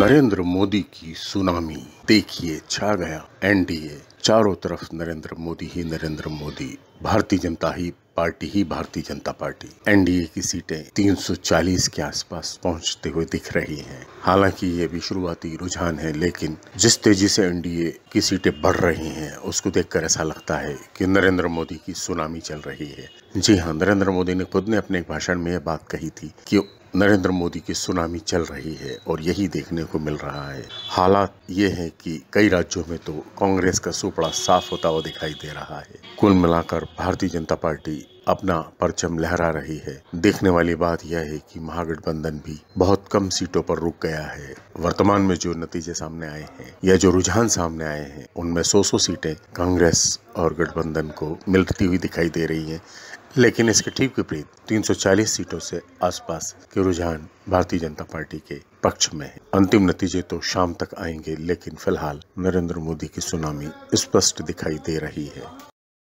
नरेंद्र मोदी की सुनामी देखिए छा गया एनडीए चारों तरफ नरेंद्र मोदी ही नरेंद्र मोदी भारतीय जनता ही पार्टी ही भारतीय जनता पार्टी एनडीए की सीटें 340 के आसपास पहुंचते हुए दिख रही हैं हालांकि ये भी शुरुआती रुझान है लेकिन जिस तेजी से एनडीए की सीटें बढ़ रही हैं उसको देखकर ऐसा लगता है कि नरेंद्र मोदी की सुनामी चल रही है जी हाँ नरेंद्र मोदी ने खुद ने अपने भाषण में यह बात कही थी कि नरेंद्र मोदी की सुनामी चल रही है और यही देखने को मिल रहा है हालात ये है कि कई राज्यों में तो कांग्रेस का सुपड़ा साफ होता हुआ दिखाई दे रहा है कुल मिलाकर भारतीय जनता पार्टी अपना परचम लहरा रही है देखने वाली बात यह है कि महागठबंधन भी बहुत कम सीटों पर रुक गया है वर्तमान में जो नतीजे सामने आए हैं या जो रुझान सामने आए हैं उनमें सौ सौ सीटें कांग्रेस और गठबंधन को मिलती हुई दिखाई दे रही है लेकिन इसके ठीक विपरीत 340 सीटों से आसपास के रुझान भारतीय जनता पार्टी के पक्ष में है अंतिम नतीजे तो शाम तक आएंगे लेकिन फिलहाल नरेंद्र मोदी की सुनामी स्पष्ट दिखाई दे रही है